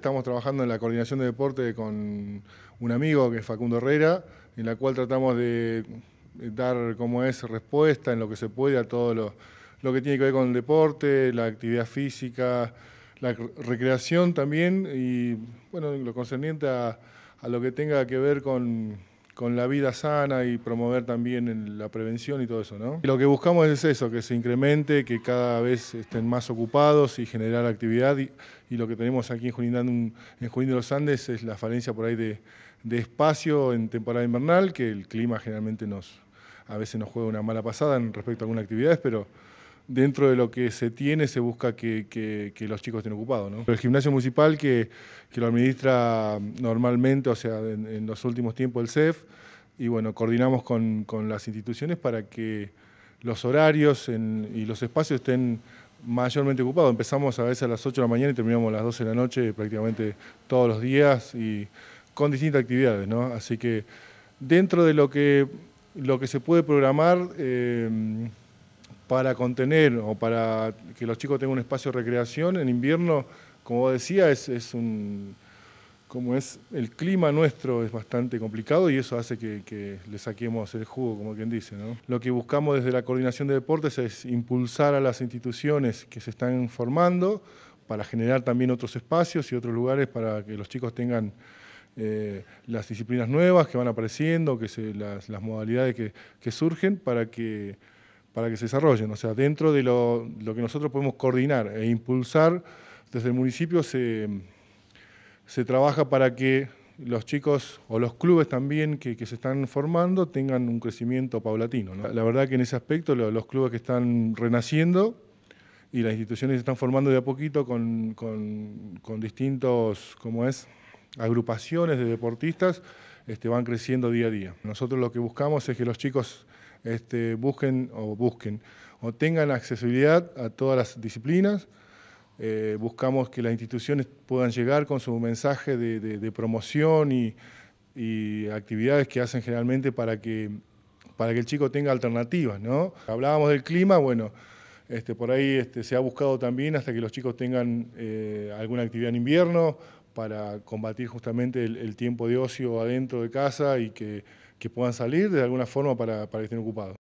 Estamos trabajando en la coordinación de deporte con un amigo que es Facundo Herrera, en la cual tratamos de dar como es respuesta en lo que se puede a todo lo, que tiene que ver con el deporte, la actividad física, la recreación también y bueno, lo concerniente a lo que tenga que ver con con la vida sana y promover también la prevención y todo eso, ¿no? lo que buscamos es eso, que se incremente, que cada vez estén más ocupados y generar actividad. Y, lo que tenemos aquí en Junín, en de los Andes es la falencia por ahí de, espacio en temporada invernal, que el clima generalmente nos a veces nos juega una mala pasada en respecto a algunas actividades, pero dentro de lo que se tiene se busca que, los chicos estén ocupados. El gimnasio municipal que, lo administra normalmente, o sea, en, los últimos tiempos el CEF, y bueno, coordinamos con, las instituciones para que los horarios y los espacios estén mayormente ocupados. Empezamos a veces a las 8 de la mañana y terminamos a las 12 de la noche prácticamente todos los días y con distintas actividades, ¿no? Así que dentro de lo que, se puede programar, eh, para contener o para que los chicos tengan un espacio de recreación. En invierno, como decía, es, es un, como es el clima nuestro es bastante complicado y eso hace que, le saquemos el jugo, como quien dice. Lo que buscamos desde la coordinación de deportes es impulsar a las instituciones que se están formando para generar también otros espacios y otros lugares para que los chicos tengan eh, las disciplinas nuevas que van apareciendo, que se, las, modalidades que surgen para que para que se desarrollen. O sea, dentro de lo, que nosotros podemos coordinar e impulsar, desde el municipio se, trabaja para que los chicos o los clubes también que, se están formando tengan un crecimiento paulatino. La verdad que en ese aspecto los clubes que están renaciendo y las instituciones se están formando de a poquito con, con, distintos, como es?, agrupaciones de deportistas, este, van creciendo día a día. Nosotros lo que buscamos es que los chicos este, busquen o busquen o tengan accesibilidad a todas las disciplinas. Eh, buscamos que las instituciones puedan llegar con su mensaje de, promoción y, actividades que hacen generalmente para que, para que el chico tenga alternativas. ¿no? Hablábamos del clima, bueno, este, por ahí este, se ha buscado también hasta que los chicos tengan eh, alguna actividad en invierno para combatir justamente el, tiempo de ocio adentro de casa y que, puedan salir de alguna forma para, para que estén ocupados.